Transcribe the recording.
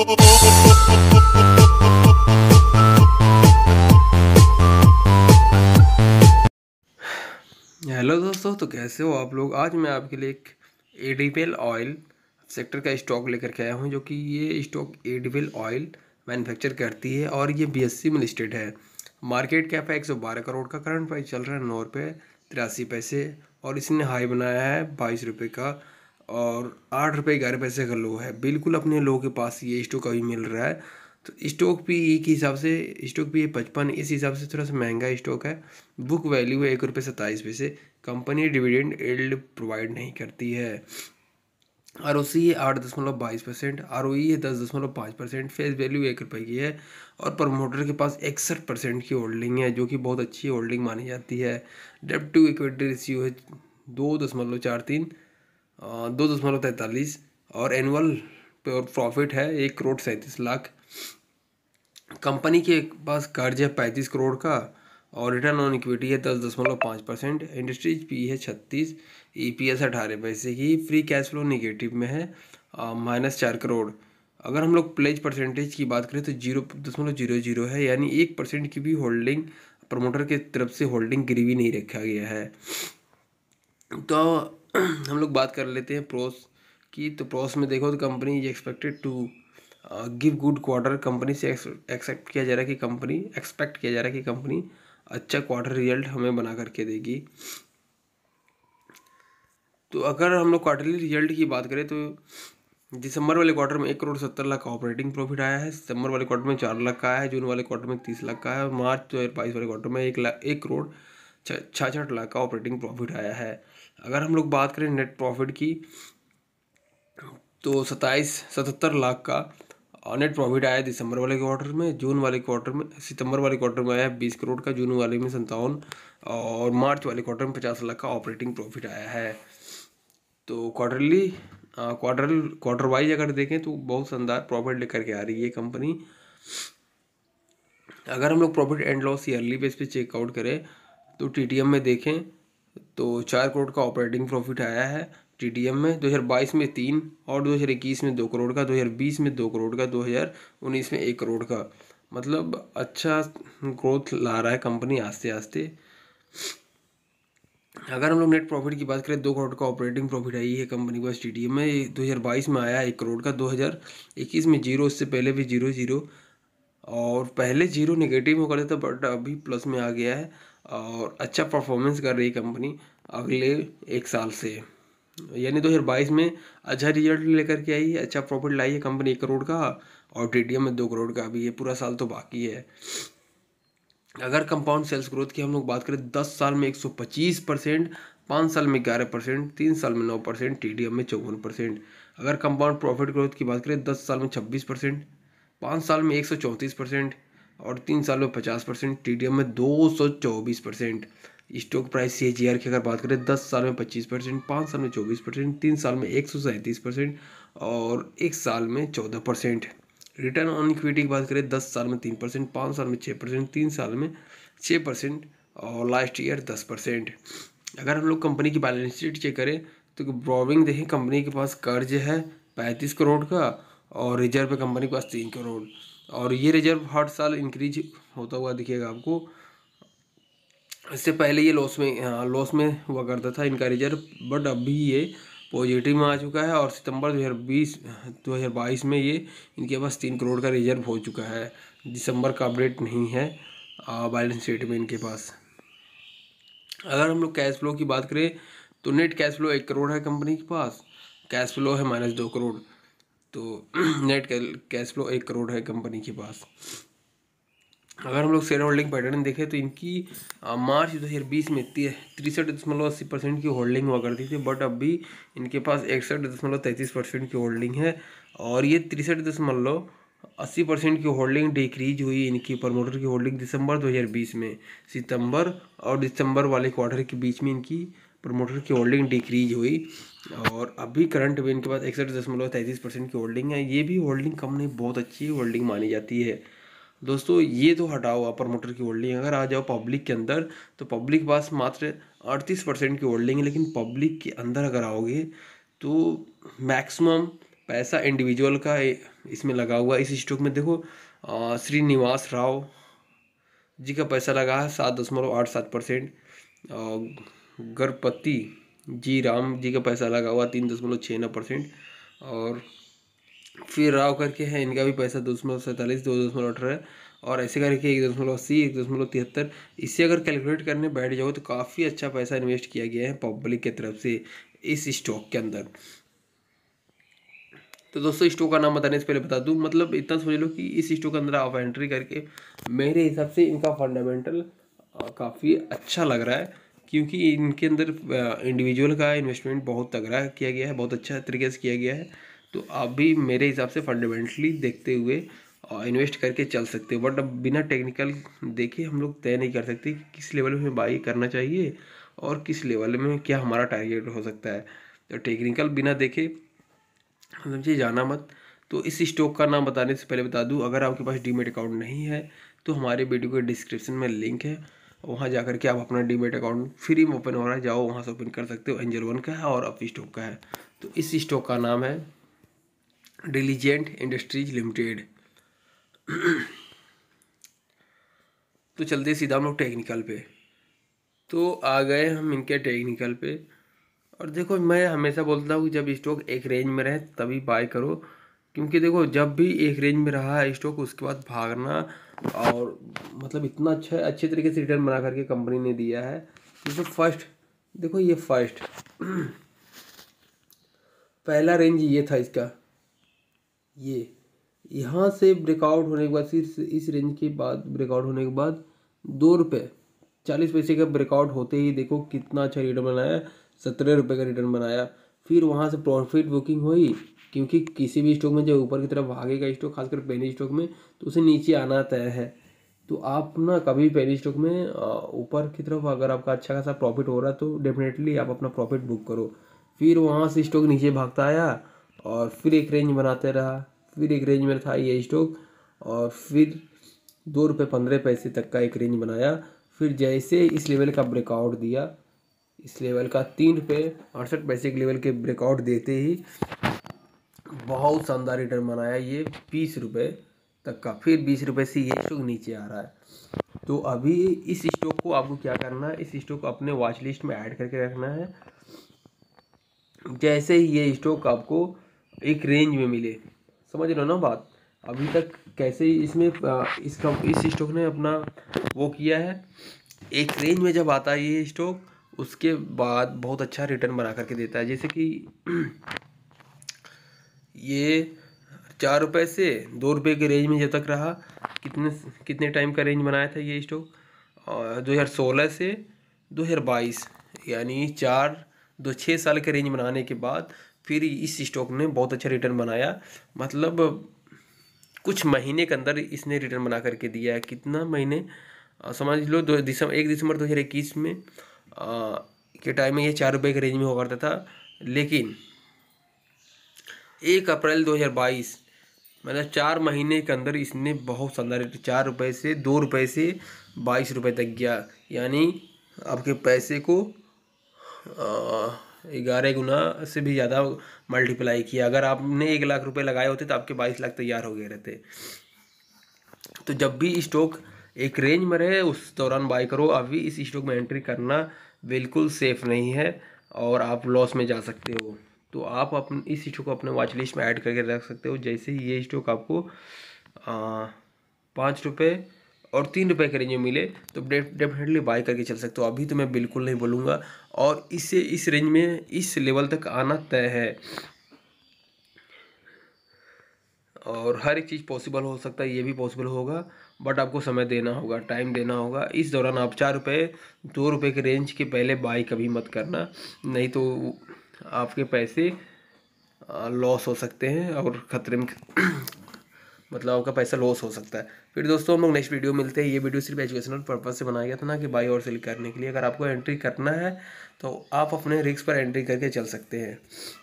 hello दोस्तों तो कैसे हो आप लोग आज मैं आपके लिए एक एडीपेल ऑयल सेक्टर का स्टॉक लेकर के आया हूँ जो कि ये स्टॉक एडीपेल ऑयल मैन्युफैक्चर करती है और ये बीएससी एस लिस्टेड है मार्केट कैप है 112 करोड़ का करंट प्राइस चल रहा है नौ रुपये तिरासी पैसे और इसने हाई बनाया है बाईस रुपये का और आठ रुपये ग्यारह पैसे का लो है बिल्कुल अपने लोगों के पास ये स्टॉक अभी मिल रहा है तो स्टॉक भी एक हिसाब से स्टॉक भी ये पचपन इस हिसाब से थोड़ा सा महंगा स्टॉक है बुक वैल्यू है एक रुपये सत्ताईस पैसे कंपनी डिविडेंड एल्ड प्रोवाइड नहीं करती है आर ओ सी है आठ दशमलव बाईस परसेंट आर ओ ई है दस दशमलव पाँच परसेंट फेस वैल्यू एक रुपये की है और प्रमोटर के पास इकसठ परसेंट की होल्डिंग है जो कि बहुत अच्छी होल्डिंग मानी जाती है डेप टू इक्विटी रेशियो है दो दशमलव चार तीन दो दशमलव तैंतालीस और एनुअल प्रॉफिट है एक करोड़ सैंतीस लाख कंपनी के पास कर्ज है पैंतीस करोड़ का और रिटर्न ऑन इक्विटी है दस दशमलव पाँच परसेंट इंडस्ट्रीज पी है छत्तीस ई पी एस अठारह पैसे की फ्री कैश फ्लो निगेटिव में है माइनस चार करोड़ अगर हम लोग प्लेज परसेंटेज की बात करें तो जीरो दशमलव जीरो जीरो है यानी एक परसेंट की भी होल्डिंग प्रमोटर के तरफ से होल्डिंग गिरवी नहीं रखा गया है तो हम लोग बात कर लेते हैं प्रोस की तो प्रोस में देखो तो company is expected to give good quarter company से एक्सपेक्ट किया जा रहा है कि कंपनी एक्सपेक्ट किया जा रहा है कि कंपनी अच्छा क्वार्टर रिजल्ट हमें बना करके देगी तो अगर हम लोग क्वार्टरली रिजल्ट की बात करें तो दिसंबर वाले क्वार्टर में एक करोड़ सत्तर लाख का ऑपरेटिंग प्रॉफिट आया है सितंबर वाले क्वार्टर में चार लाख का आया है जून वाले क्वार्टर में तीस लाख का है और मार्च दो हज़ार बाईस वाले क्वार्टर में एक लाख एक करोड़ छाछठ लाख का ऑपरेटिंग प्रॉफिट आया है अगर हम लोग बात करें नेट प्रॉफिट की तो सत्ताईस सतहत्तर लाख का नेट प्रॉफिट आया दिसंबर वाले क्वार्टर में जून वाले क्वार्टर में सितंबर वाले क्वार्टर में आया बीस करोड़ का जून वाले में संतावन और मार्च वाले क्वार्टर में पचास लाख का ऑपरेटिंग प्रॉफिट आया है तो क्वार्टरली क्वार्टर क्वार्टर वाइज अगर देखें तो बहुत शानदार प्रॉफिट लेकर के आ रही है कंपनी अगर हम लोग profit and loss yearly base पे चेकआउट करें तो टी में देखें तो चार करोड़ का ऑपरेटिंग प्रॉफिट आया है टी में 2022 में तीन और 2021 में दो करोड़ का 2020 में दो करोड़ का 2019 में एक करोड़ का मतलब अच्छा ग्रोथ ला रहा है कंपनी आस्ते आस्ते अगर हम लोग नेट प्रॉफिट की बात करें दो करोड़ का ऑपरेटिंग प्रॉफिट आई है कंपनी के पास टी में बाईस में आया एक करोड़ का 2021 में जीरो उससे पहले भी जीरो जीरो और पहले जीरो नेगेटिव होकर था बट तो अभी प्लस में आ गया है और अच्छा परफॉर्मेंस कर रही है कंपनी अगले एक साल से यानी दो हज़ार बाईस में अच्छा रिजल्ट लेकर के आई है अच्छा प्रॉफिट लाई है कंपनी एक करोड़ का और टी में दो करोड़ का अभी ये पूरा साल तो बाकी है अगर कंपाउंड सेल्स ग्रोथ की हम लोग बात करें दस साल में एक सौ पच्चीस परसेंट पाँच साल में ग्यारह परसेंट तीन साल में नौ परसेंट टी में चौवन परसेंट अगर कंपाउंड प्रॉफिट ग्रोथ की बात करें दस साल में छब्बीस परसेंट पाँच साल में एक सौ चौंतीस परसेंट और तीन साल में पचास परसेंट टी में दो सौ चौबीस percent stock price C H की अगर बात करें दस साल में पच्चीस परसेंट पाँच साल में चौबीस परसेंट तीन साल में एक सौ सैंतीस परसेंट और एक साल में चौदह परसेंट रिटर्न ऑन इक्विटी की बात करें दस साल में तीन परसेंट पाँच साल में छः परसेंट तीन साल में छः परसेंट और लास्ट ईयर दस परसेंट अगर हम लोग कंपनी की बैलेंस शीट चेक करें तो ब्रॉविंग देखें कंपनी के पास कर्ज है पैंतीस करोड़ का और रिजर्व है कंपनी के पास तीन करोड़ और ये रिजर्व हर साल इंक्रीज होता हुआ दिखेगा आपको इससे पहले ये लॉस में लॉस हाँ, में हुआ करता था इनका रिजर्व बट अभी ये पॉजिटिव में आ चुका है और सितंबर 2020 2022 में ये इनके पास तीन करोड़ का रिजर्व हो चुका है दिसंबर का अपडेट नहीं है बैलेंस शीट में इनके पास अगर हम लोग कैश फ्लो की बात करें तो नेट कैश फ्लो एक करोड़ है कंपनी के पास कैश फ्लो है माइनस दो करोड़ तो नेट कैश फ्लो एक करोड़ है कंपनी के पास अगर हम लोग शेयर होल्डिंग पैटर्न देखें तो इनकी मार्च दो हज़ार बीस में तिरसठ दशमलव अस्सी परसेंट की होल्डिंग हुआ करती थी बट अब भी इनके पास इकसठ दशमलव तैंतीस परसेंट की होल्डिंग है और ये तिरसठ दशमलव अस्सी परसेंट की होल्डिंग डिक्रीज हुई इनकी प्रमोटर की होल्डिंग दिसंबर दो हज़ार बीस में सितंबर और दिसंबर वाले क्वार्टर के बीच में इनकी प्रमोटर की होल्डिंग डिक्रीज हुई और अभी करंट में इनके पास इकसठ दशमलव तैंतीस परसेंट की होल्डिंग है ये भी होल्डिंग कम नहीं बहुत अच्छी होल्डिंग मानी जाती है दोस्तों ये तो हटाओ अपर मोटर की होल्डिंग अगर आ जाओ पब्लिक के अंदर तो पब्लिक पास मात्र अड़तीस परसेंट की होल्डिंग है लेकिन पब्लिक के अंदर अगर आओगे तो मैक्सिमम पैसा इंडिविजुअल का इसमें लगा हुआ इस स्टॉक में देखो श्रीनिवास राव जी का पैसा लगा है सात दशमलव आठ सात परसेंट गर्भपति जी राम जी का पैसा लगा हुआ तीन दशमलव छः नौ परसेंट और फिर राव करके है इनका भी पैसा दो दशमलव सैंतालीस दो दशमलव अठारह और ऐसे करके एक दशमलव अस्सी एक दशमलव तिहत्तर इसे अगर कैलकुलेट करने बैठ जाओ तो काफ़ी अच्छा पैसा इन्वेस्ट किया गया है पब्लिक की तरफ से इस स्टॉक के अंदर तो दोस्तों स्टॉक का नाम बताने से पहले बता दूँ मतलब इतना समझ लो कि इस स्टॉक के अंदर आप एंट्री करके मेरे हिसाब से इनका फंडामेंटल काफ़ी अच्छा लग रहा है क्योंकि इनके अंदर इंडिविजुअल का इन्वेस्टमेंट बहुत तगड़ा किया गया है बहुत अच्छा तरीके से किया गया है तो आप भी मेरे हिसाब से फंडामेंटली देखते हुए इन्वेस्ट करके चल सकते हो बट अब बिना टेक्निकल देखे हम लोग तय नहीं कर सकते कि किस लेवल में बाई करना चाहिए और किस लेवल में क्या हमारा टारगेट हो सकता है तो टेक्निकल बिना देखे समझिए जाना मत तो इस स्टॉक का नाम बताने से पहले बता दूँ अगर आपके पास डीमेट अकाउंट नहीं है तो हमारे वीडियो के डिस्क्रिप्शन में लिंक है वहाँ जाकर के आप अपना डीमेट अकाउंट फ्री में ओपन हो रहा है जाओ वहाँ से ओपन कर सकते हो एंजल वन का है और अप स्टॉक का है तो इस स्टॉक का नाम है डिलीजेंट इंडस्ट्रीज लिमिटेड तो चलते सीधा हम लोग टेक्निकल पे तो आ गए हम इनके टेक्निकल पे और देखो मैं हमेशा बोलता हूँ कि जब स्टॉक एक रेंज में रहे तभी बाय करो क्योंकि देखो जब भी एक रेंज में रहा है स्टॉक उसके बाद भागना और मतलब इतना अच्छा अच्छे तरीके से रिटर्न बना करके कंपनी ने दिया है जैसे तो फर्स्ट देखो ये फर्स्ट पहला रेंज ये था इसका ये यहाँ से ब्रेकआउट होने के बाद इस इस रेंज के बाद ब्रेकआउट होने के बाद दो रुपये चालीस पैसे का ब्रेकआउट होते ही देखो कितना अच्छा रिटर्न बनाया सत्रह रुपये का रिटर्न बनाया फिर वहाँ से प्रॉफिट बुकिंग हुई क्योंकि किसी भी स्टॉक में जब ऊपर की तरफ भागेगा स्टॉक खासकर पेनी स्टॉक में तो उसे नीचे आना तय है तो आप ना कभी पेनी स्टॉक में ऊपर की तरफ अगर आपका अच्छा खासा प्रॉफिट हो रहा तो डेफिनेटली आप अपना प्रॉफिट बुक करो फिर वहाँ से स्टॉक नीचे भागता आया और फिर एक रेंज बनाते रहा फिर एक रेंज में था ये स्टॉक और फिर दो रुपये पंद्रह पैसे तक का एक रेंज बनाया फिर जैसे इस लेवल का ब्रेकआउट दिया इस लेवल का तीन रुपये अड़सठ पैसे के लेवल के ब्रेकआउट देते ही बहुत शानदार रिटर्न बनाया ये बीस रुपये तक का फिर बीस रुपये से ये स्टॉक नीचे आ रहा है तो अभी इस स्टॉक को आपको क्या करना है इस स्टॉक को अपने वॉच लिस्ट में ऐड करके रखना है जैसे ही ये स्टॉक आपको एक रेंज में मिले समझ लो ना बात अभी तक कैसे इसमें इस कम इस स्टॉक ने अपना वो किया है एक रेंज में जब आता है ये स्टॉक उसके बाद बहुत अच्छा रिटर्न बना करके देता है जैसे कि ये चार रुपये से दो रुपये के रेंज में जब तक रहा कितने कितने टाइम का रेंज बनाया था ये स्टॉक दो हज़ार सोलह से दो हज़ार बाईस यानी चार दो छः साल के रेंज बनाने के बाद फिर इस स्टॉक ने बहुत अच्छा रिटर्न बनाया मतलब कुछ महीने के अंदर इसने रिटर्न बना करके दिया है कितना महीने समझ लो दो दिसंबर एक दिसंबर दो हज़ार इक्कीस में आ, के टाइम में ये चार रुपये के रेंज में हो करता था लेकिन एक अप्रैल 2022 मतलब चार महीने के अंदर इसने बहुत शानदार चार रुपये से दो रुपये से बाईस रुपये तक गया यानी आपके पैसे को आ, ग्यारह गुना से भी ज़्यादा मल्टीप्लाई किया अगर आपने एक लाख रुपए लगाए होते तो आपके बाईस लाख तैयार हो गए रहते तो जब भी स्टॉक एक रेंज में रहे उस दौरान बाई करो अभी इस स्टॉक में एंट्री करना बिल्कुल सेफ़ नहीं है और आप लॉस में जा सकते हो तो आप अपने इस स्टॉक को अपने वॉच लिस्ट में ऐड करके रख सकते हो जैसे ही ये स्टॉक आपको पाँच रुपये और तीन रुपये के रेंज में मिले तो डेफिनेटली बाई करके चल सकते हो अभी तो मैं बिल्कुल नहीं बोलूँगा और इससे इस रेंज में इस लेवल तक आना तय है और हर एक चीज़ पॉसिबल हो सकता है ये भी पॉसिबल होगा बट आपको समय देना होगा टाइम देना होगा इस दौरान आप चार रुपये दो रुपये के रेंज के पहले बाई कभी मत करना नहीं तो आपके पैसे लॉस हो सकते हैं और खतरे में मतलब आपका पैसा लॉस हो सकता है फिर दोस्तों हम लोग नेक्स्ट वीडियो मिलते हैं ये वीडियो सिर्फ एजुकेशनल पर्पज़ से बनाया गया था ना कि बाई और सेल करने के लिए अगर आपको एंट्री करना है तो आप अपने रिक्स पर एंट्री करके चल सकते हैं